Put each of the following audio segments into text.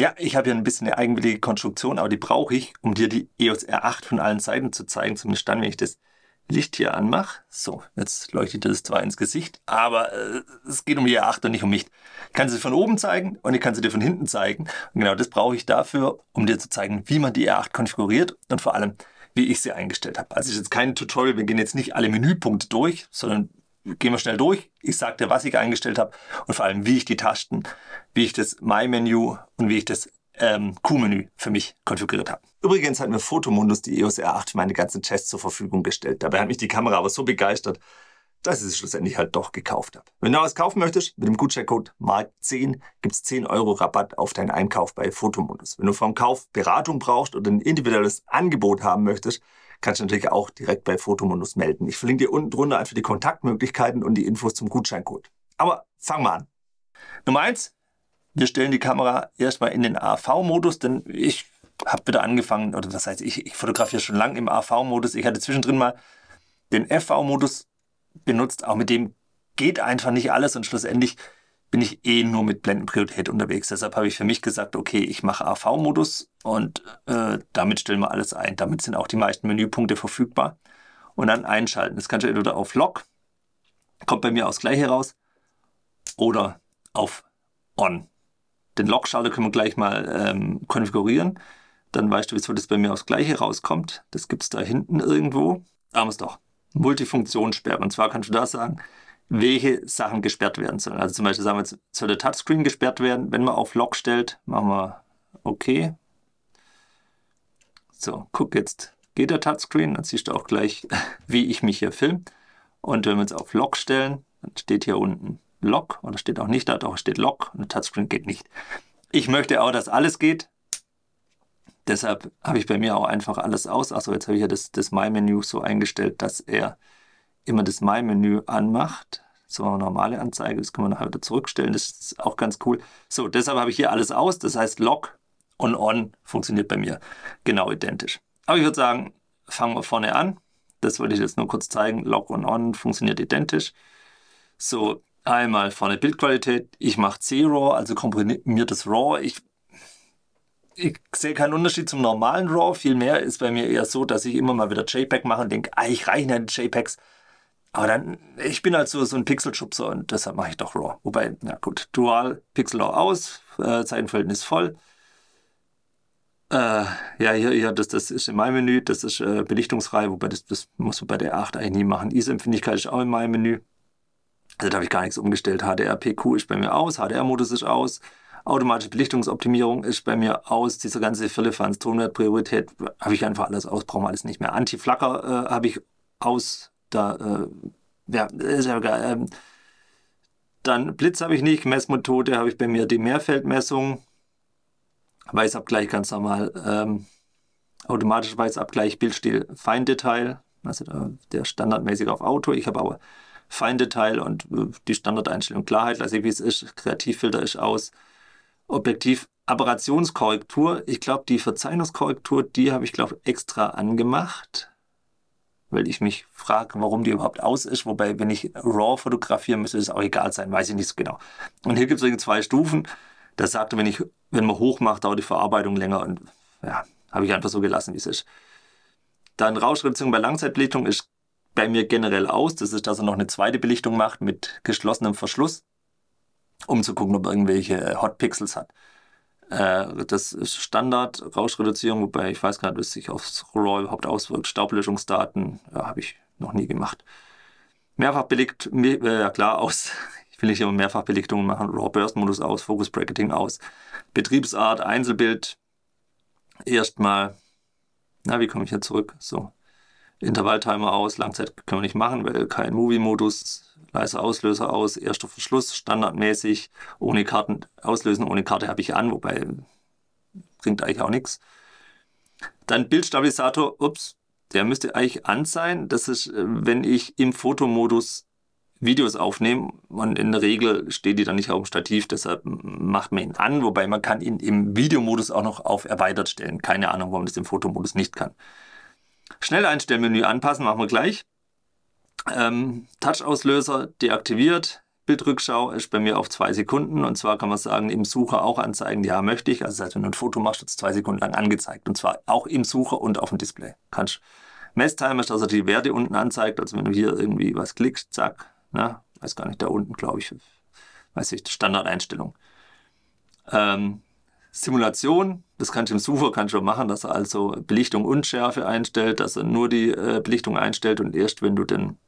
Ja, ich habe hier ein bisschen eine eigenwillige Konstruktion, aber die brauche ich, um dir die EOS R8 von allen Seiten zu zeigen. Zumindest dann, wenn ich das Licht hier anmache. So, jetzt leuchtet das zwar ins Gesicht, aber äh, es geht um die R8 und nicht um mich. Ich kann sie von oben zeigen und ich kann sie dir von hinten zeigen. Und genau das brauche ich dafür, um dir zu zeigen, wie man die R8 konfiguriert und vor allem, wie ich sie eingestellt habe. Also es ist jetzt kein Tutorial, wir gehen jetzt nicht alle Menüpunkte durch, sondern gehen wir schnell durch. Ich sage dir, was ich eingestellt habe und vor allem, wie ich die Tasten, wie ich das my Menu und wie ich das Q-Menü ähm, für mich konfiguriert habe. Übrigens hat mir Fotomundus die EOS R8 für meine ganzen Tests zur Verfügung gestellt. Dabei hat mich die Kamera aber so begeistert, dass ich es schlussendlich halt doch gekauft habe. Wenn du was kaufen möchtest, mit dem Gutscheincode MARK10 gibt es 10 Euro Rabatt auf deinen Einkauf bei Fotomodus. Wenn du vom Kauf Beratung brauchst oder ein individuelles Angebot haben möchtest, kannst du natürlich auch direkt bei Fotomodus melden. Ich verlinke dir unten drunter einfach die Kontaktmöglichkeiten und die Infos zum Gutscheincode. Aber fangen wir an. Nummer eins, wir stellen die Kamera erstmal in den AV-Modus, denn ich habe wieder angefangen, oder das heißt, ich, ich fotografiere schon lange im AV-Modus. Ich hatte zwischendrin mal den FV-Modus benutzt, auch mit dem geht einfach nicht alles und schlussendlich bin ich eh nur mit Blendenpriorität unterwegs. Deshalb habe ich für mich gesagt, okay, ich mache AV-Modus und äh, damit stellen wir alles ein. Damit sind auch die meisten Menüpunkte verfügbar. Und dann einschalten. Das kannst du entweder auf Lock, kommt bei mir aus gleich heraus, oder auf On. Den Lock-Schalter können wir gleich mal ähm, konfigurieren. Dann weißt du, wieso das bei mir aus Gleiche rauskommt. Das gibt es da hinten irgendwo. Da haben wir es doch. Multifunktionssperre. Und zwar kannst du da sagen, welche Sachen gesperrt werden sollen. Also zum Beispiel sagen wir, jetzt soll der Touchscreen gesperrt werden. Wenn man auf Lock stellt, machen wir OK. So, guck, jetzt geht der Touchscreen. Dann siehst du auch gleich, wie ich mich hier filme. Und wenn wir jetzt auf Lock stellen, dann steht hier unten Lock. Oder steht auch nicht da, doch steht Lock. Und der Touchscreen geht nicht. Ich möchte auch, dass alles geht. Deshalb habe ich bei mir auch einfach alles aus. Achso, jetzt habe ich ja das, das My-Menü so eingestellt, dass er immer das My-Menü anmacht. So eine normale Anzeige, das kann man nachher wieder zurückstellen. Das ist auch ganz cool. So, deshalb habe ich hier alles aus. Das heißt, Log und On funktioniert bei mir genau identisch. Aber ich würde sagen, fangen wir vorne an. Das wollte ich jetzt nur kurz zeigen. Log und On funktioniert identisch. So, einmal vorne Bildqualität. Ich mache C-RAW, also komprimiertes RAW. Ich ich sehe keinen Unterschied zum normalen RAW. Vielmehr ist bei mir eher so, dass ich immer mal wieder JPEG mache und denke, eigentlich ah, reichen ja die JPEGs. Aber dann, ich bin halt so, so ein Pixelschubser und deshalb mache ich doch RAW. Wobei, na gut, Dual Pixel RAW aus, äh, Zeitenverhältnis voll. Äh, ja, hier, hier das, das ist in meinem Menü, das ist äh, belichtungsfrei, wobei das, das muss man bei der 8 eigentlich nie machen. ISO-Empfindlichkeit ist auch in meinem Menü. Also da habe ich gar nichts umgestellt. HDR-PQ ist bei mir aus, HDR-Modus ist aus, automatische Belichtungsoptimierung ist bei mir aus, diese ganze Firlefanz, Priorität habe ich einfach alles aus, brauchen wir alles nicht mehr. Anti-Flacker äh, habe ich aus, da, äh, ja, ist ja egal. Ähm, dann Blitz habe ich nicht, Messmethode habe ich bei mir die Mehrfeldmessung, Weißabgleich ganz normal, ähm, automatisch Weißabgleich, Bildstil, Feindetail, also da, der standardmäßig auf Auto. Ich habe aber Feindetail und äh, die Standardeinstellung Klarheit, lasse ich wie es ist, Kreativfilter ist aus, Objektiv Aberrationskorrektur, ich glaube, die Verzeichnungskorrektur, die habe ich, glaube extra angemacht weil ich mich frage, warum die überhaupt aus ist. Wobei, wenn ich RAW fotografieren müsste, ist es auch egal sein, weiß ich nicht so genau. Und hier gibt es zwei Stufen. Da sagte, wenn, ich, wenn man hoch macht, dauert die Verarbeitung länger und ja, habe ich einfach so gelassen, wie es ist. Dann Rauschreduzierung bei Langzeitbelichtung ist bei mir generell aus. Das ist, dass er noch eine zweite Belichtung macht mit geschlossenem Verschluss, um zu gucken, ob er irgendwelche Hot Pixels hat äh, das ist Standard Rauschreduzierung, wobei ich weiß gar nicht, was sich aufs RAW überhaupt auswirkt. Staublöschungsdaten ja, äh, habe ich noch nie gemacht. Mehrfach belegt, äh, ja äh, klar, aus. Ich will nicht immer mehrfach Belegungen machen. RAW Burst-Modus aus, Focus Bracketing aus. Betriebsart, Einzelbild. Erstmal, na, wie komme ich hier zurück? So, Intervalltimer aus, Langzeit können wir nicht machen, weil kein Movie-Modus, leise Auslöser aus, erster Verschluss, standardmäßig, ohne Karten auslösen, ohne Karte habe ich an, wobei bringt eigentlich auch nichts. Dann Bildstabilisator, ups, der müsste eigentlich an sein. Das ist, äh, wenn ich im Fotomodus Videos aufnehme und in der Regel steht die dann nicht auf dem Stativ, deshalb macht man ihn an, wobei man kann ihn im Videomodus auch noch auf erweitert stellen. Keine Ahnung, warum das im Fotomodus nicht kann. Schnelleinstellmenü anpassen, machen wir gleich. Ähm, Touch-Auslöser deaktiviert. Bildrückschau ist bei mir auf zwei Sekunden. Und zwar kann man sagen, im Sucher auch anzeigen, ja, möchte ich. Also das heißt, wenn du ein Foto machst, wird es zwei Sekunden lang angezeigt. Und zwar auch im Sucher und auf dem Display. Kannst Messtimer ist, dass er die Werte unten anzeigt. Also wenn du hier irgendwie was klickst, zack, na, ne, weiß gar nicht, da unten, glaube ich, weiß ich, Standardeinstellung. Ähm, Simulation das kann Tim Suver kann schon machen, dass er also Belichtung und Schärfe einstellt, dass er nur die äh, Belichtung einstellt und erst wenn du den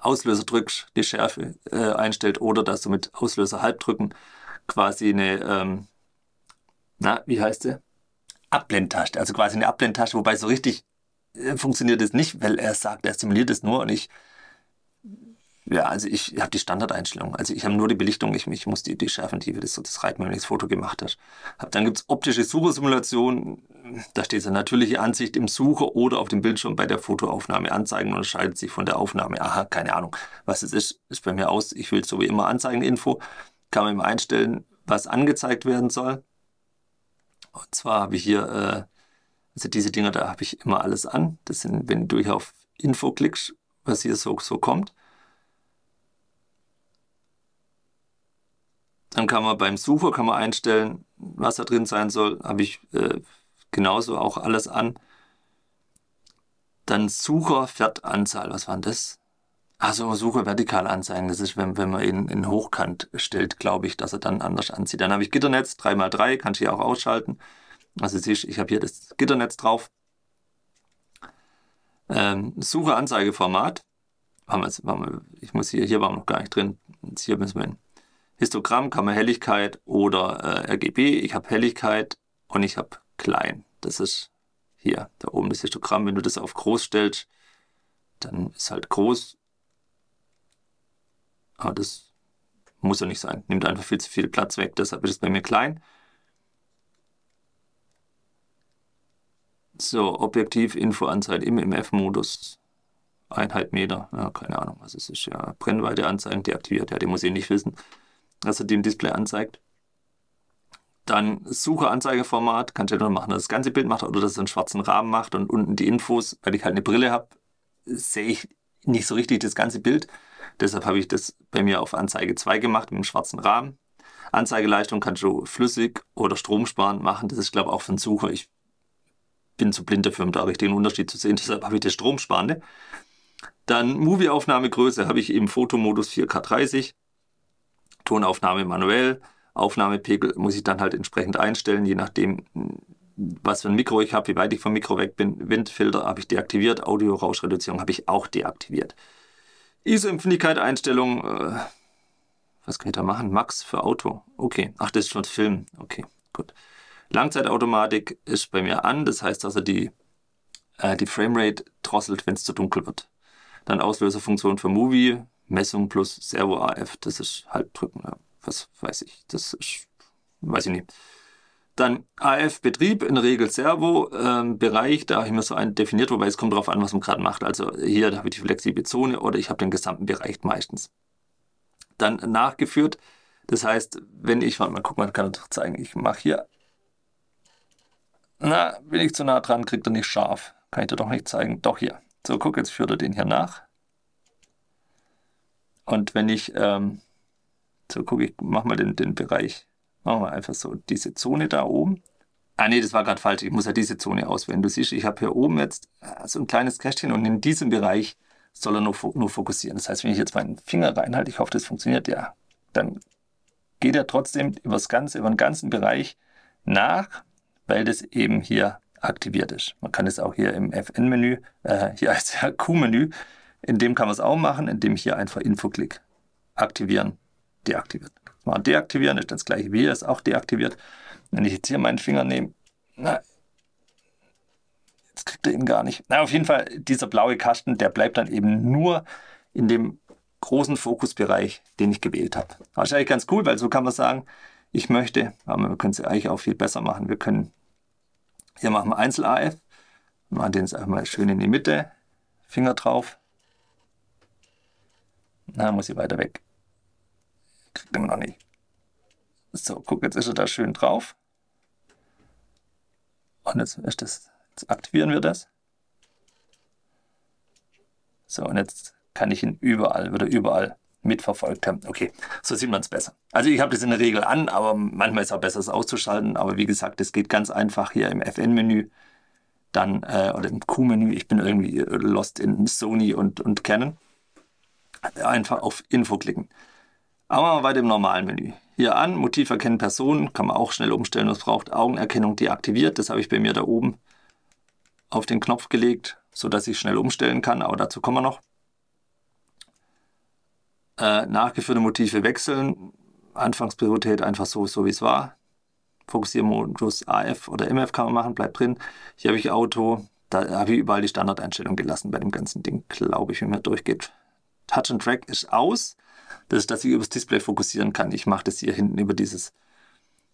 Auslöser drückst, die Schärfe äh, einstellt oder dass du mit Auslöser halb drücken quasi eine, ähm, na, wie heißt sie? Abblendtasche, also quasi eine Abblendtasche, wobei so richtig äh, funktioniert es nicht, weil er sagt, er simuliert es nur und ich ja, also ich habe die Standardeinstellung. Also ich habe nur die Belichtung. Ich, ich muss die, die Schärfentiefe, das, das reicht mir, wenn ich das Foto gemacht habe. Dann gibt's optische Suchersimulation. Da steht ja natürliche Ansicht im Sucher oder auf dem Bildschirm bei der Fotoaufnahme anzeigen und unterscheidet sich von der Aufnahme. Aha, keine Ahnung. Was es ist, ist bei mir aus. Ich will so wie immer anzeigen, Info. Kann man immer einstellen, was angezeigt werden soll. Und zwar habe ich hier, äh, also diese Dinger, da habe ich immer alles an. Das sind, wenn du hier auf Info klickst, was hier so, so kommt. Dann kann man beim Sucher kann man einstellen, was da drin sein soll. Habe ich äh, genauso auch alles an. Dann Sucher, Wertanzahl. Was war denn das? Also Sucher vertikal anzeigen. Das ist, wenn, wenn man ihn in Hochkant stellt, glaube ich, dass er dann anders anzieht. Dann habe ich Gitternetz 3x3, kann ich hier auch ausschalten. Also siehst ich habe hier das Gitternetz drauf. Ähm, Suche Anzeigeformat. ich muss hier, hier waren wir noch gar nicht drin. Jetzt hier müssen wir hin. Histogramm, kann man Helligkeit oder äh, RGB. Ich habe Helligkeit und ich habe klein. Das ist hier, da oben das Histogramm. Wenn du das auf groß stellst, dann ist halt groß. Aber das muss ja nicht sein. Nimmt einfach viel zu viel Platz weg. Deshalb ist es bei mir klein. So, Objektiv, Infoanzeige im MF-Modus. Eineinhalb Meter, ja, keine Ahnung, was es ist. Ja, Brennweite anzeigen, deaktiviert, ja, den muss ich nicht wissen also die im Display anzeigt. Dann Suche Anzeigeformat, kannst du ja nur machen, dass das ganze Bild macht oder dass es einen schwarzen Rahmen macht und unten die Infos, weil ich halt eine Brille habe, sehe ich nicht so richtig das ganze Bild. Deshalb habe ich das bei mir auf Anzeige 2 gemacht mit einem schwarzen Rahmen. Anzeigeleistung kannst du flüssig oder stromsparend machen. Das ist, glaube ich, auch für einen Sucher. Ich bin zu blind dafür, um da richtig den Unterschied zu sehen. Deshalb habe ich das stromsparende. Dann Movie-Aufnahmegröße habe ich im Fotomodus 4K30. Tonaufnahme manuell. Aufnahmepegel muss ich dann halt entsprechend einstellen, je nachdem, was für ein Mikro ich habe, wie weit ich vom Mikro weg bin. Windfilter habe ich deaktiviert, Audio-Rauschreduzierung habe ich auch deaktiviert. ISO-Empfindlichkeit, Einstellung, äh, was kann ich da machen? Max für Auto. Okay. Ach, das ist schon Film. Okay, gut. Langzeitautomatik ist bei mir an, das heißt, dass er die, äh, die Framerate drosselt, wenn es zu dunkel wird. Dann Auslöserfunktion für Movie, Messung plus Servo AF, das ist Halbdrücken, ja. was weiß ich, das ist, weiß ich nicht. Dann AF-Betrieb, in der Regel Servo-Bereich, ähm, da habe ich mir so einen definiert, wobei es kommt darauf an, was man gerade macht. Also hier habe ich die flexible Zone oder ich habe den gesamten Bereich meistens. Dann nachgeführt, das heißt, wenn ich, warte mal, guck mal, kann ich doch zeigen, ich mache hier, na, bin ich zu nah dran, kriegt er nicht scharf, kann ich dir doch nicht zeigen, doch hier. So, guck, jetzt führt er den hier nach. Und wenn ich, ähm, so gucke ich, mach mal den, den Bereich, machen wir einfach so diese Zone da oben. Ah nee, das war gerade falsch. Ich muss ja diese Zone auswählen. Du siehst, ich habe hier oben jetzt äh, so ein kleines Kästchen und in diesem Bereich soll er nur, nur fokussieren. Das heißt, wenn ich jetzt meinen Finger reinhalte, ich hoffe, das funktioniert, ja, dann geht er trotzdem über das Ganze, über den ganzen Bereich nach, weil das eben hier aktiviert ist. Man kann es auch hier im FN-Menü, äh, hier als Q-Menü, in dem kann man es auch machen, indem ich hier einfach Info-Klick aktivieren, deaktivieren. Mal deaktivieren ist das gleiche wie hier, ist auch deaktiviert. Wenn ich jetzt hier meinen Finger nehme, na, jetzt kriegt er ihn gar nicht. Na, auf jeden Fall, dieser blaue Kasten, der bleibt dann eben nur in dem großen Fokusbereich, den ich gewählt habe. Wahrscheinlich ganz cool, weil so kann man sagen, ich möchte, aber wir können es ja eigentlich auch viel besser machen. Wir können hier machen wir Einzel-AF, machen den jetzt einmal schön in die Mitte, Finger drauf, na, muss ich weiter weg. Kriegt er noch nicht. So, guck, jetzt ist er da schön drauf. Und jetzt, ist das, jetzt aktivieren wir das. So, und jetzt kann ich ihn überall, wird überall mitverfolgt haben. Okay, so sieht man es besser. Also ich habe das in der Regel an, aber manchmal ist es auch besser, es auszuschalten. Aber wie gesagt, das geht ganz einfach hier im FN-Menü, dann äh, oder im Q-Menü. Ich bin irgendwie lost in Sony und, und Canon einfach auf Info klicken. Aber bei dem normalen Menü. Hier an, Motiv erkennen Personen, kann man auch schnell umstellen, was braucht. Augenerkennung deaktiviert, das habe ich bei mir da oben auf den Knopf gelegt, sodass ich schnell umstellen kann, aber dazu kommen wir noch. Äh, nachgeführte Motive wechseln, Anfangspriorität einfach so, so wie es war. Fokussiermodus AF oder MF kann man machen, bleibt drin. Hier habe ich Auto, da habe ich überall die Standardeinstellung gelassen bei dem ganzen Ding, glaube ich, wenn man durchgeht. Touch and Track ist aus, das ist, dass ich übers Display fokussieren kann. Ich mache das hier hinten über dieses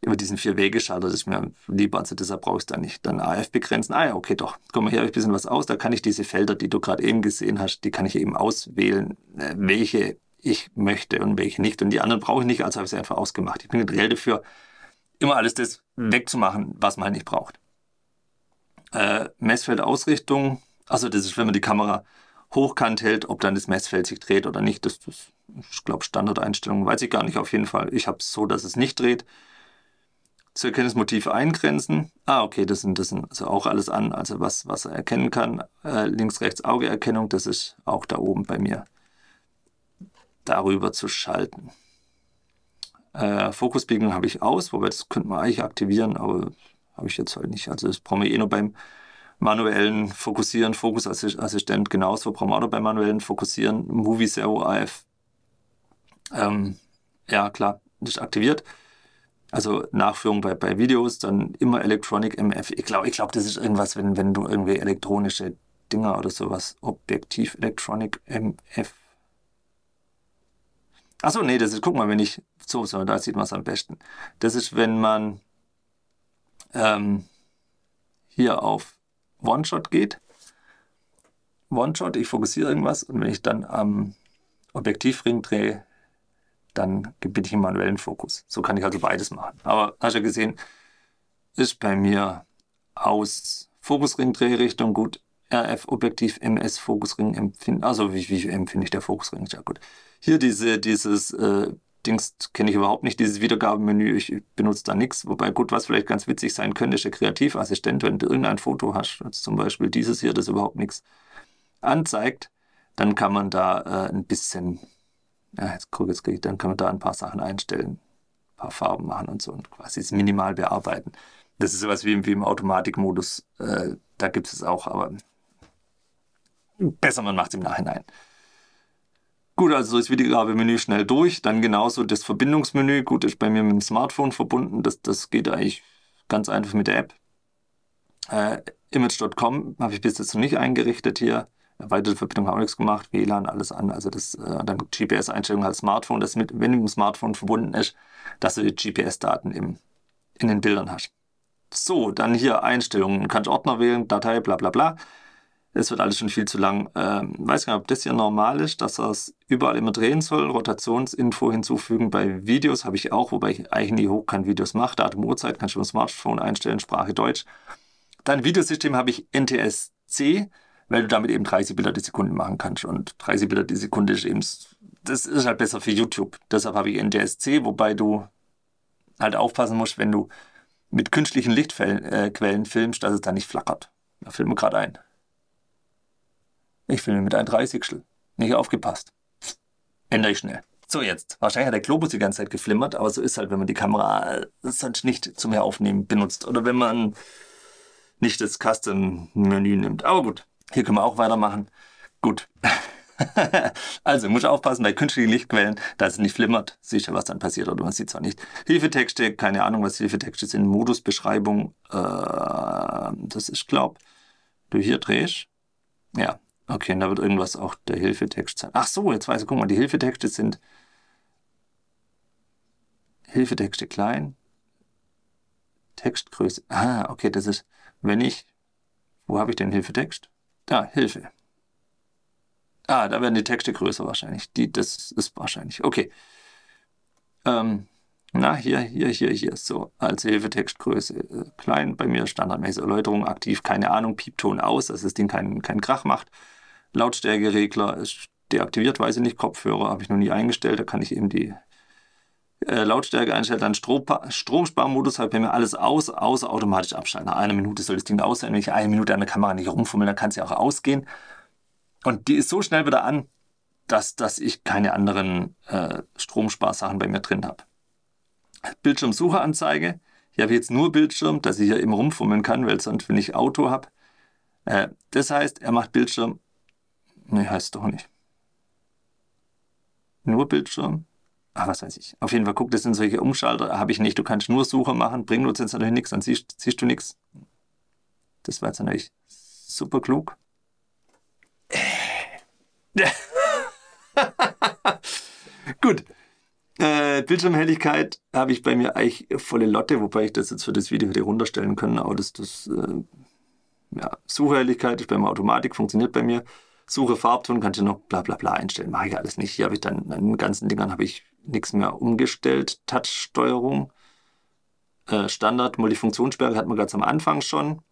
über diesen Vier-Wege-Schalter, das ist mir lieber, also deshalb brauchst du da nicht dann AF begrenzen. Ah ja, okay, doch. Guck mal, hier habe ich ein bisschen was aus, da kann ich diese Felder, die du gerade eben gesehen hast, die kann ich eben auswählen, äh, welche ich möchte und welche nicht. Und die anderen brauche ich nicht, also habe ich sie einfach ausgemacht. Ich bin generell dafür, immer alles das wegzumachen, was man halt nicht braucht. Äh, Messfeldausrichtung, also das ist, wenn man die Kamera hochkant hält, ob dann das Messfeld sich dreht oder nicht. Das, das ich glaube, Standardeinstellung, weiß ich gar nicht auf jeden Fall. Ich habe es so, dass es nicht dreht. Zu erkennen das Motiv eingrenzen. Ah, okay, das sind, das sind also auch alles an, also was, was er erkennen kann. Äh, Links-Rechts-Auge-Erkennung, das ist auch da oben bei mir. Darüber zu schalten. Äh, Fokusbiegung habe ich aus, wobei das könnte man eigentlich aktivieren, aber habe ich jetzt halt nicht. Also das brauchen wir eh nur beim manuellen Fokussieren, Fokusassistent genauso, brauchen wir auch noch beim manuellen Fokussieren, Movie Servo AF. Ähm, ja, klar, nicht aktiviert. Also Nachführung bei, bei Videos, dann immer Electronic MF. Ich glaube, ich glaub, das ist irgendwas, wenn, wenn du irgendwie elektronische Dinger oder sowas, Objektiv Electronic MF. Achso, nee, das ist, guck mal, wenn ich, so, so da sieht man es am besten. Das ist, wenn man ähm, hier auf One-Shot geht. One-Shot, ich fokussiere irgendwas und wenn ich dann am Objektivring drehe, dann bin ich im manuellen Fokus. So kann ich also beides machen. Aber hast du ja gesehen, ist bei mir aus Fokusring Drehrichtung gut, RF Objektiv MS Fokusring empfinden, also wie, wie empfinde ich der Fokusring? Ja gut. Hier diese, dieses äh, Dings kenne ich überhaupt nicht, dieses Wiedergabemenü, ich benutze da nichts. Wobei gut, was vielleicht ganz witzig sein könnte, ist der Kreativassistent, wenn du irgendein Foto hast, jetzt zum Beispiel dieses hier, das überhaupt nichts anzeigt, dann kann man da äh, ein bisschen, ja, jetzt guck, jetzt krieg ich, dann kann man da ein paar Sachen einstellen, ein paar Farben machen und so und quasi es minimal bearbeiten. Das ist sowas wie, wie im Automatikmodus, äh, da gibt es es auch, aber besser man macht es im Nachhinein. Gut, also das Wiedergabemenü schnell durch. Dann genauso das Verbindungsmenü. Gut, ist bei mir mit dem Smartphone verbunden. Das, das geht eigentlich ganz einfach mit der App. Äh, Image.com habe ich bis jetzt noch nicht eingerichtet hier. Erweiterte Verbindung habe ich nichts gemacht. WLAN, alles an. Also das, äh, dann GPS-Einstellungen als Smartphone, dass mit, wenn du mit dem Smartphone verbunden ist, dass du die GPS-Daten in den Bildern hast. So, dann hier Einstellungen. kannst Ordner wählen, Datei, bla bla bla es wird alles schon viel zu lang. Ähm, weiß gar nicht, ob das hier normal ist, dass er es überall immer drehen soll. Rotationsinfo hinzufügen bei Videos habe ich auch, wobei ich eigentlich nie hoch kann Videos mache. Datum, Uhrzeit kannst du im Smartphone einstellen, Sprache Deutsch. Dann Videosystem habe ich NTSC, weil du damit eben 30 Bilder die Sekunde machen kannst. Und 30 Bilder die Sekunde ist eben, das ist halt besser für YouTube. Deshalb habe ich NTSC, wobei du halt aufpassen musst, wenn du mit künstlichen Lichtquellen äh, filmst, dass es da nicht flackert. Da filmen wir gerade ein. Ich filme mit ein Dreißigstel. Nicht aufgepasst. Ändere ich schnell. So, jetzt. Wahrscheinlich hat der Globus die ganze Zeit geflimmert, aber so ist halt, wenn man die Kamera sonst nicht zum Heraufnehmen benutzt oder wenn man nicht das Custom-Menü nimmt. Aber gut, hier können wir auch weitermachen. Gut. also, muss aufpassen bei künstlichen Lichtquellen, dass es nicht flimmert. Siehst du, was dann passiert oder man sieht es auch nicht. Hilfetexte, keine Ahnung, was Hilfetexte sind. Modusbeschreibung, äh, das ist, glaub, du hier drehst. Ja, Okay, und da wird irgendwas auch der Hilfetext sein. Ach so, jetzt weiß ich, guck mal, die Hilfetexte sind Hilfetexte klein, Textgröße. Ah, okay, das ist, wenn ich, wo habe ich den Hilfetext? Da, Hilfe. Ah, da werden die Texte größer wahrscheinlich. Die, das ist wahrscheinlich. Okay. Ähm, na, hier, hier, hier, hier. So, als Hilfetextgröße äh, klein. Bei mir standardmäßige Erläuterung aktiv. Keine Ahnung, Piepton aus, dass das Ding keinen kein Krach macht. Lautstärkeregler ist deaktiviert, weiß ich nicht, Kopfhörer habe ich noch nie eingestellt, da kann ich eben die äh, Lautstärke einstellen, dann Strom, Stromsparmodus, habe ich mir alles aus, aus, automatisch abschalten. Nach einer Minute soll das Ding aus sein, wenn ich eine Minute an der Kamera nicht rumfummel, dann kann es ja auch ausgehen. Und die ist so schnell wieder an, dass, dass ich keine anderen äh, Stromsparsachen bei mir drin habe. Bildschirmsucheanzeige. Ich habe jetzt nur Bildschirm, dass ich hier eben rumfummeln kann, weil sonst, wenn ich Auto habe. Äh, das heißt, er macht Bildschirm Nee, heißt doch nicht. Nur Bildschirm? Ah, was weiß ich. Auf jeden Fall, guck, das sind solche Umschalter, habe ich nicht. Du kannst nur Suche machen, bringt uns jetzt natürlich nichts, dann siehst, siehst du nichts. Das war jetzt natürlich super klug. Gut. Äh, Bildschirmhelligkeit habe ich bei mir eigentlich volle Lotte, wobei ich das jetzt für das Video hätte runterstellen können, aber das, das äh, ja, Suchhelligkeit ist bei mir Automatik, funktioniert bei mir. Suche Farbton, kannst du noch bla bla bla einstellen. Mache ich alles nicht. Hier habe ich dann an den ganzen Dingern habe ich nichts mehr umgestellt. Touch-Steuerung. Äh, Standard Multifunktionssperre hat man ganz am Anfang schon.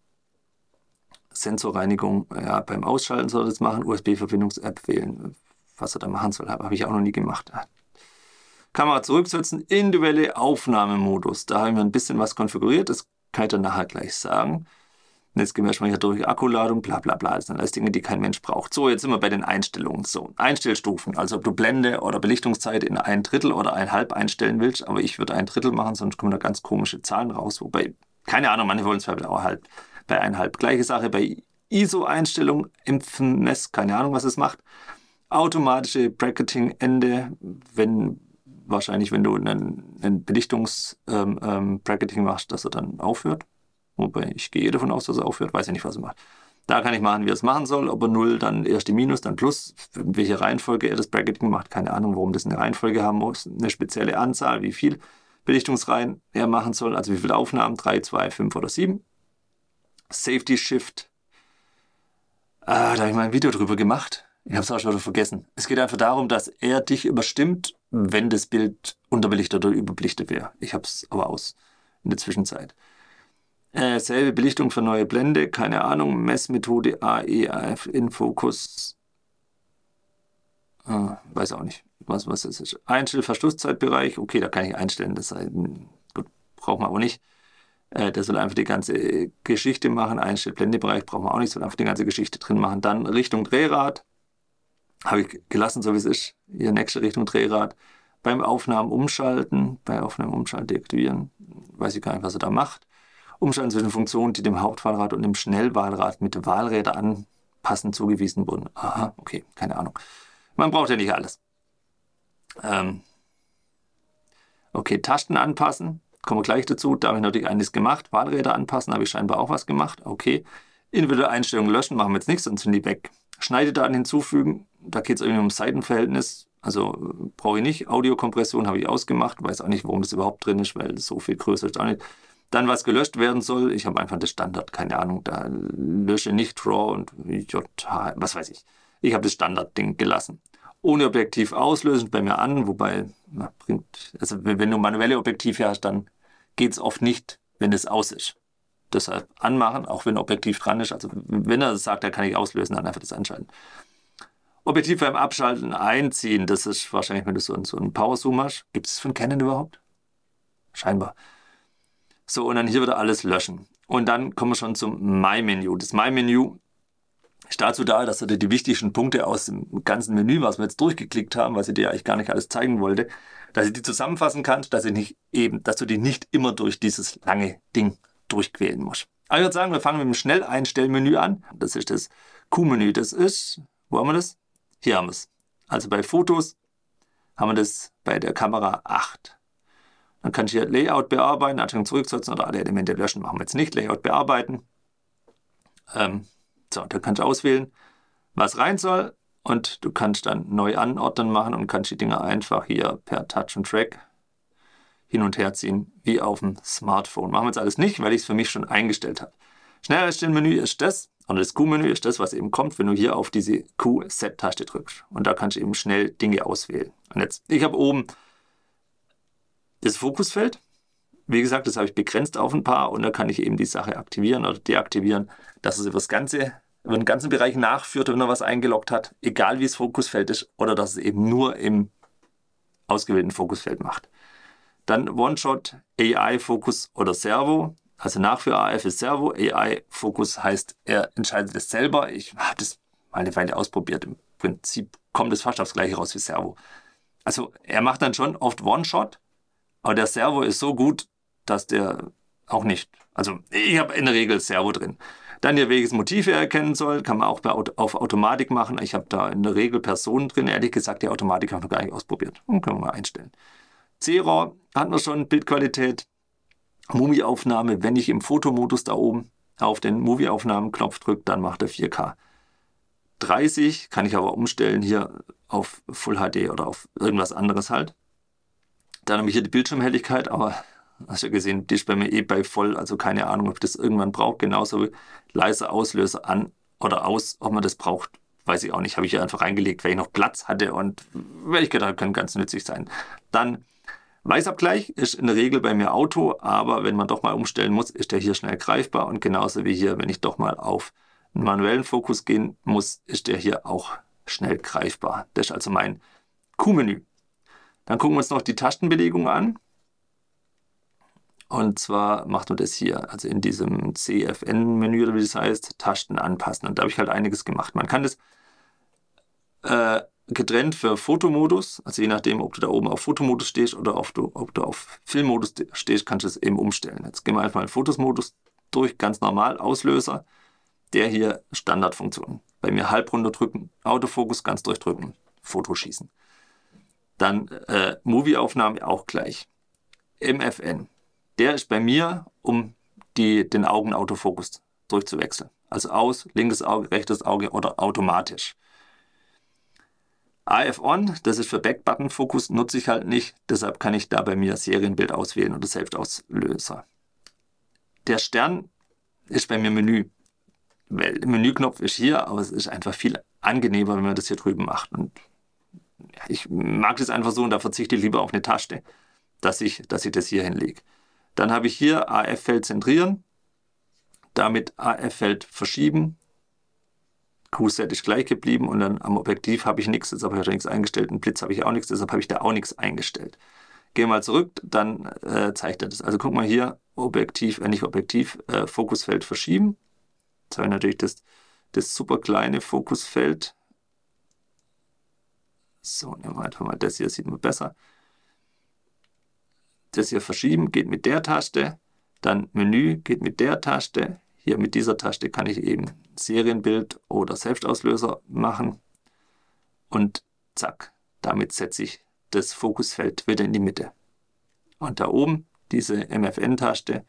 Sensorreinigung ja, beim Ausschalten soll das machen. USB-Verbindungs-App wählen. Was er da machen soll, habe ich auch noch nie gemacht. Kamera zurücksetzen, individuelle Aufnahmemodus. Da haben wir ein bisschen was konfiguriert. Das kann ich dann nachher gleich sagen. Netzgemäßspeicher durch Akkuladung, bla bla bla. Das sind alles Dinge, die kein Mensch braucht. So, jetzt sind wir bei den Einstellungen. So, Einstellstufen, also ob du Blende oder Belichtungszeit in ein Drittel oder ein Halb einstellen willst, aber ich würde ein Drittel machen, sonst kommen da ganz komische Zahlen raus. Wobei, keine Ahnung, manche wollen zwei auch halb, bei ein Halb. Gleiche Sache bei ISO-Einstellung, Impfness, keine Ahnung, was es macht. Automatische Bracketing-Ende, wenn wahrscheinlich, wenn du ein einen Belichtungsbracketing ähm, ähm, machst, dass er dann aufhört. Wobei ich gehe davon aus, dass er aufhört, weiß ich nicht, was er macht. Da kann ich machen, wie er es machen soll, ob er 0, dann erst die Minus, dann Plus, in welcher Reihenfolge er das Bracketing macht. Keine Ahnung, warum das eine Reihenfolge haben muss, eine spezielle Anzahl, wie viel Belichtungsreihen er machen soll, also wie viele Aufnahmen, 3, 2, 5 oder 7. Safety Shift, ah, da habe ich mal ein Video drüber gemacht. Ich habe es auch schon wieder vergessen. Es geht einfach darum, dass er dich überstimmt, wenn das Bild unterbelichtet oder überbelichtet wäre. Ich habe es aber aus in der Zwischenzeit. Äh, selbe Belichtung für neue Blende, keine Ahnung, Messmethode AEAF in Fokus. Ah, weiß auch nicht, was, was das ist. Einstellverschlusszeitbereich, okay, da kann ich einstellen, das heißt, hm, gut, brauchen wir aber nicht. Äh, das soll einfach die ganze äh, Geschichte machen. Einstellblendebereich brauchen wir auch nicht, soll einfach die ganze Geschichte drin machen. Dann Richtung Drehrad, habe ich gelassen, so wie es ist. Hier nächste Richtung Drehrad. Beim Aufnahmen umschalten, bei Aufnahmen umschalten deaktivieren, weiß ich gar nicht, was er da macht. Umstand zwischen Funktionen, die dem Hauptwahlrad und dem Schnellwahlrad mit Wahlräder anpassend zugewiesen wurden. Aha, okay, keine Ahnung. Man braucht ja nicht alles. Ähm okay, Tasten anpassen, kommen wir gleich dazu. Da habe ich natürlich eines gemacht. Wahlräder anpassen, habe ich scheinbar auch was gemacht. Okay. Individuelle Einstellungen löschen, machen wir jetzt nichts, sonst sind die weg. Schneidedaten hinzufügen, da geht es irgendwie um Seitenverhältnis. Also brauche ich nicht. Audiokompression habe ich ausgemacht, weiß auch nicht, warum das überhaupt drin ist, weil so viel größer ist auch nicht dann was gelöscht werden soll. Ich habe einfach das Standard, keine Ahnung, da lösche nicht RAW und J, was weiß ich. Ich habe das Standard-Ding gelassen. Ohne Objektiv auslösend bei mir an, wobei, na, bringt, also wenn du manuelle Objektive hast, dann geht es oft nicht, wenn es aus ist. Deshalb anmachen, auch wenn Objektiv dran ist. Also wenn er sagt, er kann ich auslösen, dann einfach das anschalten. Objektiv beim Abschalten einziehen, das ist wahrscheinlich, wenn du so, so einen Power-Zoom hast. Gibt es von Canon überhaupt? Scheinbar. So, und dann hier wieder alles löschen. Und dann kommen wir schon zum My-Menü. Das My-Menü ist dazu da, dass du dir die wichtigsten Punkte aus dem ganzen Menü, was wir jetzt durchgeklickt haben, was ich dir eigentlich gar nicht alles zeigen wollte, dass ich die zusammenfassen kannst, dass, ich nicht eben, dass du die nicht immer durch dieses lange Ding durchquälen musst. Aber ich würde sagen, wir fangen mit dem Schnelleinstellmenü an. Das ist das Q-Menü. Das ist, wo haben wir das? Hier haben wir es. Also bei Fotos haben wir das bei der Kamera 8. Dann kann ich hier Layout bearbeiten, Einstellungen zurücksetzen oder alle Elemente löschen. Machen wir jetzt nicht. Layout bearbeiten. Ähm, so, da kannst du auswählen, was rein soll. Und du kannst dann neu anordnen machen und kannst die Dinge einfach hier per Touch und Track hin und her ziehen, wie auf dem Smartphone. Machen wir jetzt alles nicht, weil ich es für mich schon eingestellt habe. Menü ist das und das Q-Menü ist das, was eben kommt, wenn du hier auf diese Q-Set-Taste drückst. Und da kannst du eben schnell Dinge auswählen. Und jetzt, ich habe oben das Fokusfeld, wie gesagt, das habe ich begrenzt auf ein paar und da kann ich eben die Sache aktivieren oder deaktivieren, dass es über das Ganze über den ganzen Bereich nachführt, wenn er was eingeloggt hat, egal wie das Fokusfeld ist, oder dass es eben nur im ausgewählten Fokusfeld macht. Dann One-Shot, AI, Fokus oder Servo. Also Nachführ AF ist Servo, AI, Fokus heißt, er entscheidet es selber. Ich habe das mal eine Weile ausprobiert. Im Prinzip kommt es fast aufs Gleiche raus wie Servo. Also er macht dann schon oft One-Shot aber der Servo ist so gut, dass der auch nicht. Also ich habe in der Regel Servo drin. Dann ihr welches Motiv er erkennen soll, kann man auch Auto, auf Automatik machen. Ich habe da in der Regel Personen drin. Ehrlich gesagt, die Automatik habe ich noch gar nicht ausprobiert. Und hm, können wir mal einstellen. c raw hatten wir schon, Bildqualität, Movie-Aufnahme. Wenn ich im Fotomodus da oben auf den Movie-Aufnahmen-Knopf drücke, dann macht er 4K. 30 kann ich aber umstellen hier auf Full HD oder auf irgendwas anderes halt. Dann habe ich hier die Bildschirmhelligkeit, aber hast du ja gesehen, die ist bei mir eh bei voll, also keine Ahnung, ob ich das irgendwann braucht. Genauso wie leise Auslöser an oder aus, ob man das braucht, weiß ich auch nicht. Habe ich hier einfach reingelegt, weil ich noch Platz hatte und weil ich gedacht habe, können ganz nützlich sein. Dann Weißabgleich ist in der Regel bei mir Auto, aber wenn man doch mal umstellen muss, ist der hier schnell greifbar und genauso wie hier, wenn ich doch mal auf einen manuellen Fokus gehen muss, ist der hier auch schnell greifbar. Das ist also mein Q-Menü. Dann gucken wir uns noch die Tastenbelegung an. Und zwar macht man das hier, also in diesem CFN-Menü oder wie das heißt, Tasten anpassen. Und da habe ich halt einiges gemacht. Man kann das äh, getrennt für Fotomodus, also je nachdem, ob du da oben auf Fotomodus stehst oder auf, ob du auf Filmmodus stehst, kannst du es eben umstellen. Jetzt gehen wir einfach in Fotosmodus durch, ganz normal, Auslöser. Der hier Standardfunktion. Bei mir halb runter drücken, Autofokus ganz durchdrücken, Foto schießen. Dann äh, Movieaufnahmen auch gleich. MFN. Der ist bei mir, um die, den Augenautofokus durchzuwechseln. Also aus, linkes Auge, rechtes Auge oder automatisch. AF On, das ist für Backbutton-Fokus, nutze ich halt nicht. Deshalb kann ich da bei mir Serienbild auswählen oder Selbstauslöser. Der Stern ist bei mir Menü. Menüknopf ist hier, aber es ist einfach viel angenehmer, wenn man das hier drüben macht. Und ich mag das einfach so und da verzichte ich lieber auf eine Taste, dass ich, dass ich das hier hinlege. Dann habe ich hier AF-Feld zentrieren, damit AF-Feld verschieben. Q-Set ist gleich geblieben und dann am Objektiv habe ich nichts, deshalb habe ich nichts eingestellt. Ein Blitz habe ich auch nichts, deshalb habe ich da auch nichts eingestellt. Gehen wir mal zurück, dann äh, zeigt er das. Also guck mal hier, Objektiv, äh, nicht Objektiv, äh, Fokusfeld verschieben. Jetzt habe ich natürlich das, das super kleine Fokusfeld so, nehmen wir einfach mal das hier, sieht man besser. Das hier verschieben geht mit der Taste, dann Menü geht mit der Taste. Hier mit dieser Taste kann ich eben Serienbild oder Selbstauslöser machen. Und zack, damit setze ich das Fokusfeld wieder in die Mitte. Und da oben diese MFN-Taste,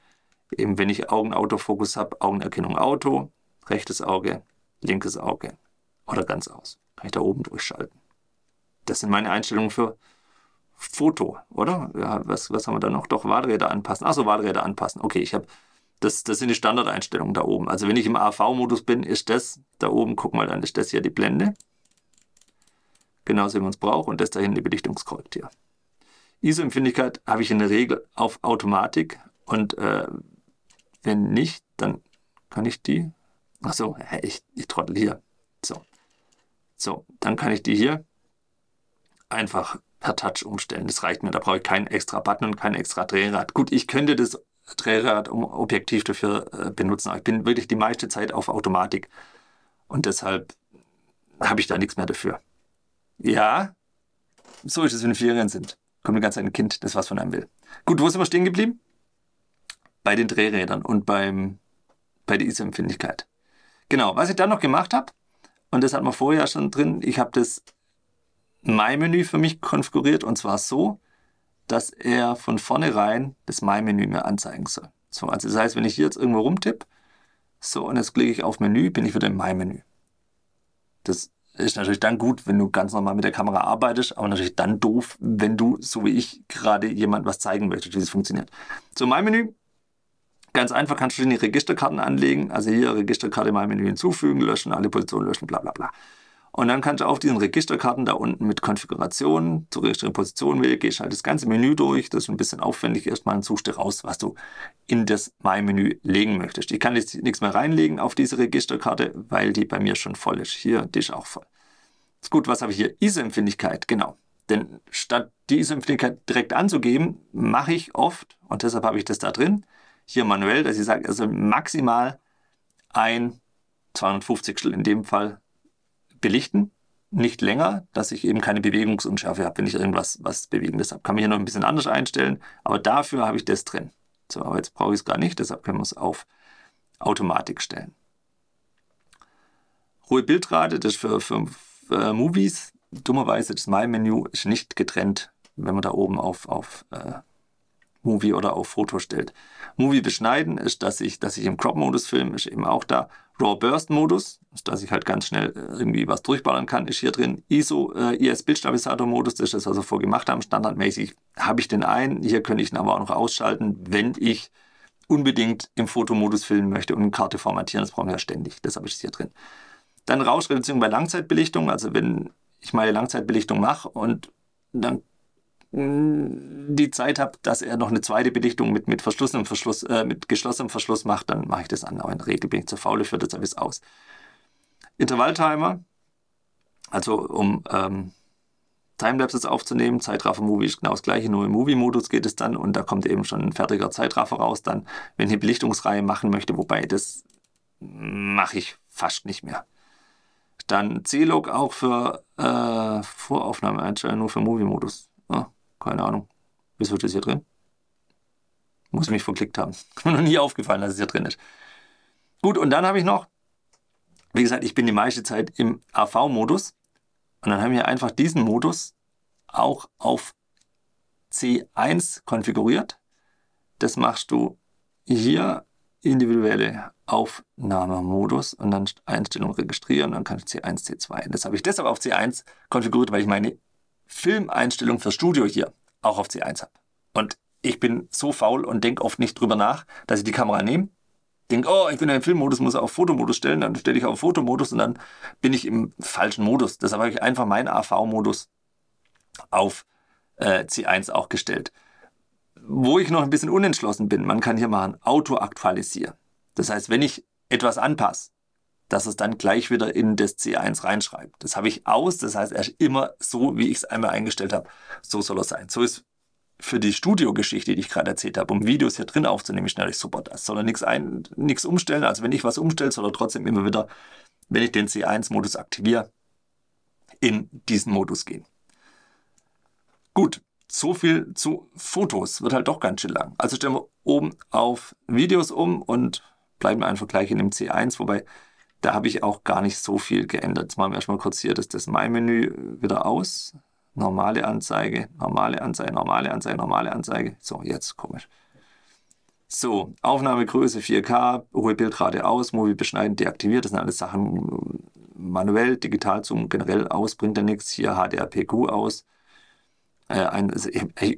eben wenn ich Augenautofokus habe, Augenerkennung Auto, rechtes Auge, linkes Auge oder ganz aus. Kann ich da oben durchschalten das sind meine Einstellungen für Foto, oder? Ja, was, was haben wir da noch? Doch, Wahlräder anpassen. Achso, Wahlräder anpassen. Okay, ich habe, das, das sind die Standardeinstellungen da oben. Also wenn ich im AV-Modus bin, ist das, da oben, guck mal, dann ist das hier die Blende. Genauso wie man es braucht. Und das da hinten die Belichtungskorrektur. ISO-Empfindlichkeit habe ich in der Regel auf Automatik. Und äh, wenn nicht, dann kann ich die. Achso, ich, ich trottel hier. So. So, dann kann ich die hier einfach per Touch umstellen. Das reicht mir. Da brauche ich keinen extra Button und kein extra Drehrad. Gut, ich könnte das Drehrad um Objektiv dafür äh, benutzen, aber ich bin wirklich die meiste Zeit auf Automatik. Und deshalb habe ich da nichts mehr dafür. Ja, so ist es, wenn wir Ferien sind. Kommt die ganze Zeit ein Kind, das was von einem will. Gut, wo sind wir stehen geblieben? Bei den Drehrädern und beim, bei der ISO-Empfindlichkeit. Genau, was ich dann noch gemacht habe, und das hatten wir vorher schon drin, ich habe das My-Menü für mich konfiguriert und zwar so, dass er von vornherein das My-Menü mir anzeigen soll. So, also das heißt, wenn ich hier jetzt irgendwo rumtippe, so und jetzt klicke ich auf Menü, bin ich wieder im My-Menü. Das ist natürlich dann gut, wenn du ganz normal mit der Kamera arbeitest, aber natürlich dann doof, wenn du, so wie ich, gerade jemand was zeigen möchtest, wie es funktioniert. So, My-Menü, ganz einfach kannst du die Registerkarten anlegen, also hier Registerkarte My-Menü hinzufügen, löschen, alle Positionen löschen, bla bla bla. Und dann kannst du auf diesen Registerkarten da unten mit Konfiguration zur richtigen Position wählen, gehst halt das ganze Menü durch, das ist ein bisschen aufwendig erstmal, suchst du raus, was du in das My-Menü legen möchtest. Ich kann jetzt nichts mehr reinlegen auf diese Registerkarte, weil die bei mir schon voll ist. Hier, die ist auch voll. Ist gut, was habe ich hier? ISO-Empfindlichkeit, genau. Denn statt die ISO-Empfindlichkeit direkt anzugeben, mache ich oft, und deshalb habe ich das da drin, hier manuell, dass ich sage, also maximal ein 250 in dem Fall belichten, nicht länger, dass ich eben keine Bewegungsunschärfe habe, wenn ich irgendwas was Bewegendes habe. Kann man hier noch ein bisschen anders einstellen, aber dafür habe ich das drin. So, aber jetzt brauche ich es gar nicht, deshalb können wir es auf Automatik stellen. Hohe Bildrate, das ist für, für, für äh, Movies. Dummerweise, das My-Menü ist nicht getrennt, wenn man da oben auf, auf äh, Movie oder auf Foto stellt. Movie beschneiden ist, dass ich, dass ich im Crop-Modus filme, ist eben auch da. Raw Burst-Modus, dass ich halt ganz schnell äh, irgendwie was durchballern kann, ist hier drin. ISO, äh, IS bildstabilisator Modus, das ist das, was wir vorgemacht haben. Standardmäßig habe ich den einen. Hier könnte ich ihn aber auch noch ausschalten, wenn ich unbedingt im Fotomodus filmen möchte und eine Karte formatieren. Das brauchen wir ja ständig. Deshalb ist es hier drin. Dann Rauschreduzierung bei Langzeitbelichtung. Also wenn ich meine Langzeitbelichtung mache und dann die Zeit habe, dass er noch eine zweite Belichtung mit, mit verschlossenem Verschluss, äh, mit geschlossenem Verschluss macht, dann mache ich das an. Aber in der Regel bin ich zu faul für das alles aus. Intervalltimer, also um ähm, Timelapses aufzunehmen, Zeitraffer-Movie ist genau das gleiche, nur im Movie-Modus geht es dann und da kommt eben schon ein fertiger Zeitraffer raus, dann, wenn ich eine Belichtungsreihe machen möchte, wobei das mache ich fast nicht mehr. Dann C-Log auch für äh, Voraufnahme, nur für Movie-Modus. Ja. Keine Ahnung. Wieso ist das hier drin? Muss ich mich verklickt haben. Mir noch nie aufgefallen, dass es hier drin ist. Gut, und dann habe ich noch, wie gesagt, ich bin die meiste Zeit im AV-Modus. Und dann haben wir einfach diesen Modus auch auf C1 konfiguriert. Das machst du hier individuelle Aufnahmemodus und dann Einstellung registrieren und dann kannst du C1, C2. Das habe ich deshalb auf C1 konfiguriert, weil ich meine Filmeinstellung fürs Studio hier auch auf C1 habe. Und ich bin so faul und denke oft nicht drüber nach, dass ich die Kamera nehme, denke, oh, ich bin ja im Filmmodus, muss auf Fotomodus stellen, dann stelle ich auf Fotomodus und dann bin ich im falschen Modus. Deshalb habe ich einfach meinen AV-Modus auf äh, C1 auch gestellt. Wo ich noch ein bisschen unentschlossen bin, man kann hier mal ein Auto aktualisieren. Das heißt, wenn ich etwas anpasse, dass es dann gleich wieder in das C1 reinschreibt. Das habe ich aus, das heißt, er ist immer so, wie ich es einmal eingestellt habe, so soll er sein. So ist für die Studiogeschichte, die ich gerade erzählt habe, um Videos hier drin aufzunehmen, ist natürlich super. Das soll er nichts nichts umstellen. Also wenn ich was umstelle, soll er trotzdem immer wieder, wenn ich den C1-Modus aktiviere, in diesen Modus gehen. Gut, so viel zu Fotos. Wird halt doch ganz schön lang. Also stellen wir oben auf Videos um und bleiben einfach gleich in dem C1, wobei da habe ich auch gar nicht so viel geändert. Jetzt machen wir erstmal kurz hier das, das My-Menü äh, wieder aus. Normale Anzeige, normale Anzeige, normale Anzeige, normale Anzeige. So, jetzt komisch. So, Aufnahmegröße 4K, hohe Bildrate aus, Movie beschneiden, deaktiviert. Das sind alles Sachen äh, manuell, digital zum generell aus, bringt ja nichts. Hier HDRPQ aus. Äh, ein, also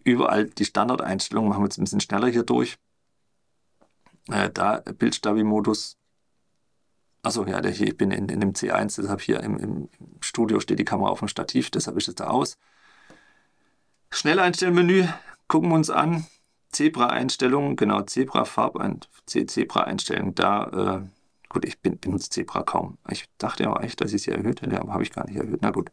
überall die Standardeinstellungen machen wir jetzt ein bisschen schneller hier durch. Äh, da Bildstabi-Modus Achso, ja, der hier, ich bin in, in dem C1, deshalb hier im, im, Studio steht die Kamera auf dem Stativ, deshalb ist es da aus. Schnelleinstellmenü, gucken wir uns an. Zebra-Einstellungen, genau, Zebra-Farbein, Zebra-Einstellungen, da, äh, gut, ich bin, benutze Zebra kaum. Ich dachte aber echt, dass ich sie erhöht hätte, aber habe ich gar nicht erhöht. Na gut.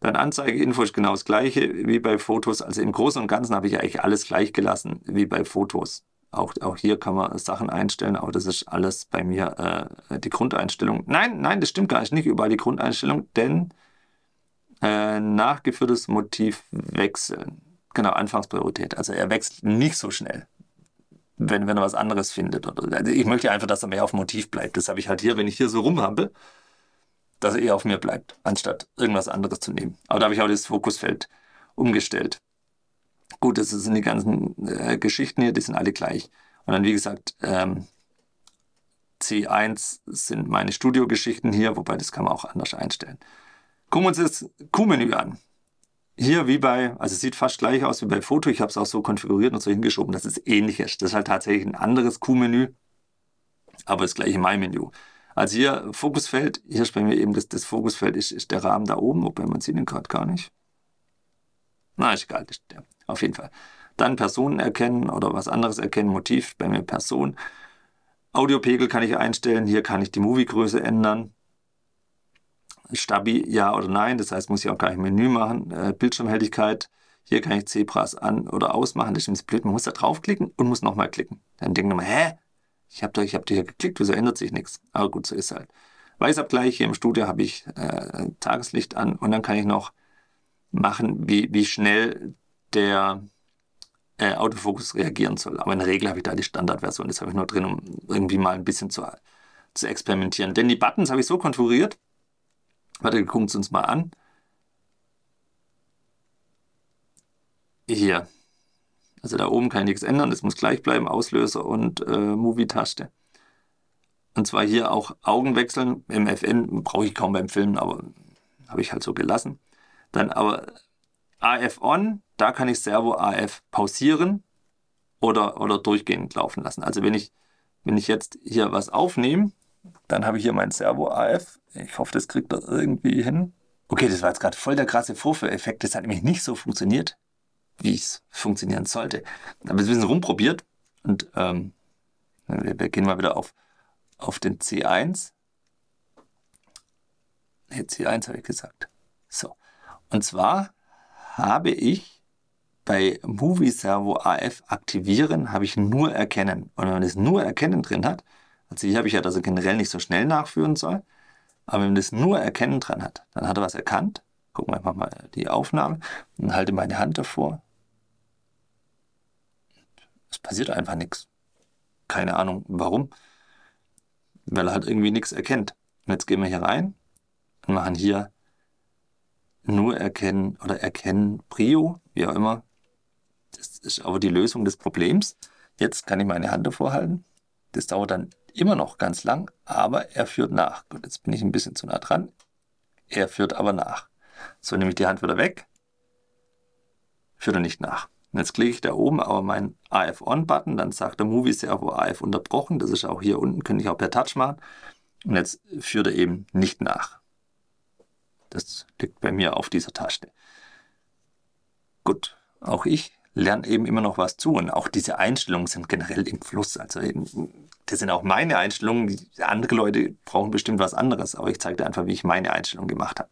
Dann Anzeige-Info ist genau das gleiche wie bei Fotos. Also im Großen und Ganzen habe ich eigentlich alles gleich gelassen wie bei Fotos. Auch, auch hier kann man Sachen einstellen, aber das ist alles bei mir äh, die Grundeinstellung. Nein, nein, das stimmt gar nicht. Nicht überall die Grundeinstellung, denn äh, nachgeführtes Motiv wechseln. Genau, Anfangspriorität. Also er wechselt nicht so schnell, wenn, wenn er was anderes findet. Also ich möchte einfach, dass er mehr auf dem Motiv bleibt. Das habe ich halt hier, wenn ich hier so rumhampel, dass er eher auf mir bleibt, anstatt irgendwas anderes zu nehmen. Aber da habe ich auch das Fokusfeld umgestellt. Gut, das sind die ganzen äh, Geschichten hier, die sind alle gleich. Und dann, wie gesagt, ähm, C1 sind meine Studio-Geschichten hier, wobei das kann man auch anders einstellen. Gucken wir uns das Q-Menü an. Hier wie bei, also sieht fast gleich aus wie bei Foto. Ich habe es auch so konfiguriert und so hingeschoben, dass es ähnlich ist. Das ist halt tatsächlich ein anderes Q-Menü, aber das gleiche My-Menü. Also hier Fokusfeld, hier sprechen wir eben, das, das Fokusfeld ist, ist der Rahmen da oben, wobei man sieht ihn gerade gar nicht. Na, ist egal, ist der. Auf jeden Fall. Dann Personen erkennen oder was anderes erkennen, Motiv, bei mir Person. Audiopegel kann ich einstellen, hier kann ich die Moviegröße ändern. Stabi, ja oder nein, das heißt, muss ich auch gar nicht im Menü machen. Äh, Bildschirmhelligkeit, hier kann ich Zebras an- oder ausmachen, das ist im Split. Man muss da draufklicken und muss nochmal klicken. Dann denkt man, hä? Ich habe doch, hab doch hier geklickt, wieso ändert sich nichts? Aber gut, so ist halt. Weißabgleich, hier im Studio habe ich äh, Tageslicht an und dann kann ich noch machen, wie, wie schnell der äh, Autofokus reagieren soll. Aber in der Regel habe ich da die Standardversion. Das habe ich nur drin, um irgendwie mal ein bisschen zu, zu experimentieren. Denn die Buttons habe ich so konfiguriert. Warte, wir gucken es uns mal an. Hier. Also da oben kann ich nichts ändern. Das muss gleich bleiben. Auslöser und äh, Movie-Taste. Und zwar hier auch Augen wechseln. Im FN brauche ich kaum beim Filmen, aber habe ich halt so gelassen. Dann aber AF on, da kann ich Servo AF pausieren oder, oder durchgehend laufen lassen. Also wenn ich, wenn ich jetzt hier was aufnehme, dann habe ich hier mein Servo AF. Ich hoffe, das kriegt er irgendwie hin. Okay, das war jetzt gerade voll der krasse Vorführeffekt. Das hat nämlich nicht so funktioniert, wie es funktionieren sollte. Aber wir ein bisschen rumprobiert und ähm, wir, wir gehen mal wieder auf, auf den C1. Nee, C1 habe ich gesagt. So. Und zwar habe ich bei Movie Servo AF aktivieren, habe ich nur erkennen. Und wenn man das nur erkennen drin hat, also hier habe ich ja, dass er generell nicht so schnell nachführen soll, aber wenn man das nur erkennen dran hat, dann hat er was erkannt. Gucken wir einfach mal die Aufnahme und halte meine Hand davor. Es passiert einfach nichts. Keine Ahnung warum. Weil er halt irgendwie nichts erkennt. Und jetzt gehen wir hier rein und machen hier nur erkennen oder erkennen Prio, wie auch immer. Das ist aber die Lösung des Problems. Jetzt kann ich meine Hand davor halten. Das dauert dann immer noch ganz lang, aber er führt nach. Gut, jetzt bin ich ein bisschen zu nah dran. Er führt aber nach. So nehme ich die Hand wieder weg. Führt er nicht nach. Und jetzt klicke ich da oben aber meinen AF-On-Button, dann sagt der Movie Servo AF unterbrochen. Das ist auch hier unten, könnte ich auch per Touch machen. Und jetzt führt er eben nicht nach. Das liegt bei mir auf dieser Taste. Gut, auch ich lerne eben immer noch was zu und auch diese Einstellungen sind generell im Fluss. Also eben, äh, das sind auch meine Einstellungen. Andere Leute brauchen bestimmt was anderes, aber ich zeige dir einfach, wie ich meine Einstellung gemacht habe.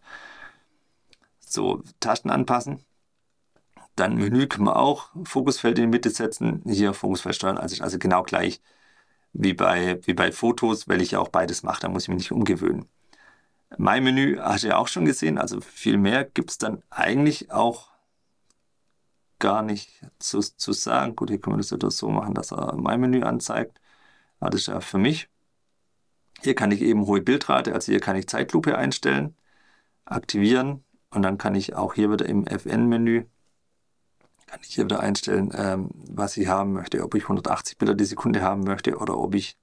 So, Tasten anpassen. Dann Menü kann man auch Fokusfeld in die Mitte setzen. Hier Fokusfeld steuern. Also, also genau gleich wie bei, wie bei Fotos, weil ich ja auch beides mache. Da muss ich mich nicht umgewöhnen. Mein Menü hast du ja auch schon gesehen, also viel mehr gibt es dann eigentlich auch gar nicht zu, zu sagen. Gut, hier können wir das wieder so machen, dass er mein Menü anzeigt. Aber das ist ja für mich. Hier kann ich eben hohe Bildrate, also hier kann ich Zeitlupe einstellen, aktivieren und dann kann ich auch hier wieder im FN-Menü kann ich hier wieder einstellen, ähm, was ich haben möchte, ob ich 180 Bilder die Sekunde haben möchte oder ob ich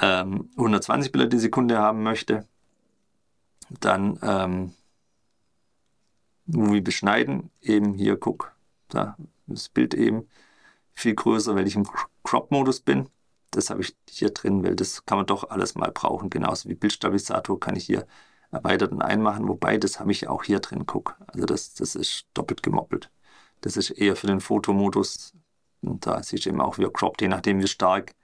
ähm, 120 Bilder die Sekunde haben möchte dann ähm, Movie beschneiden, eben hier guck, da ist das Bild eben viel größer, weil ich im Crop-Modus bin. Das habe ich hier drin, weil das kann man doch alles mal brauchen. Genauso wie Bildstabilisator kann ich hier erweitert und einmachen, wobei das habe ich auch hier drin, guck. Also das, das ist doppelt gemoppelt. Das ist eher für den Fotomodus. Und da sehe ich eben auch wieder Crop, je nachdem wie stark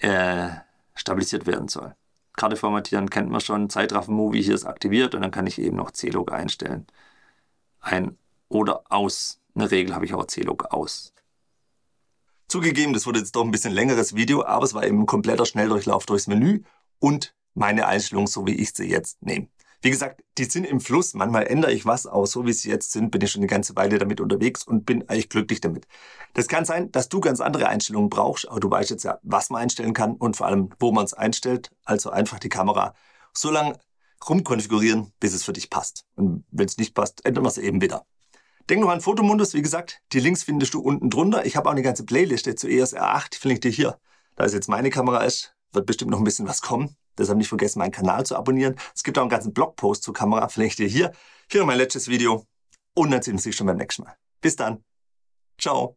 äh, stabilisiert werden soll. Karte formatieren, kennt man schon, Zeitraffen-Movie, hier ist aktiviert und dann kann ich eben noch C-Log einstellen. Ein oder aus. In der Regel habe ich auch C-Log aus. Zugegeben, das wurde jetzt doch ein bisschen längeres Video, aber es war eben ein kompletter Schnelldurchlauf durchs Menü und meine Einstellung, so wie ich sie jetzt nehme wie gesagt, die sind im Fluss. Manchmal ändere ich was, aber so wie sie jetzt sind, bin ich schon eine ganze Weile damit unterwegs und bin eigentlich glücklich damit. Das kann sein, dass du ganz andere Einstellungen brauchst, aber du weißt jetzt ja, was man einstellen kann und vor allem, wo man es einstellt. Also einfach die Kamera so lange rumkonfigurieren, bis es für dich passt. Und wenn es nicht passt, ändern wir es eben wieder. Denk noch an Fotomundus, wie gesagt, die Links findest du unten drunter. Ich habe auch eine ganze Playliste zu EOS R8, die verlinke ich dir hier. Da es jetzt meine Kamera ist, wird bestimmt noch ein bisschen was kommen. Deshalb nicht vergessen, meinen Kanal zu abonnieren. Es gibt auch einen ganzen Blogpost zur Kamera, Vielleicht hier. Hier noch mein letztes Video und dann sehen wir uns schon beim nächsten Mal. Bis dann. Ciao.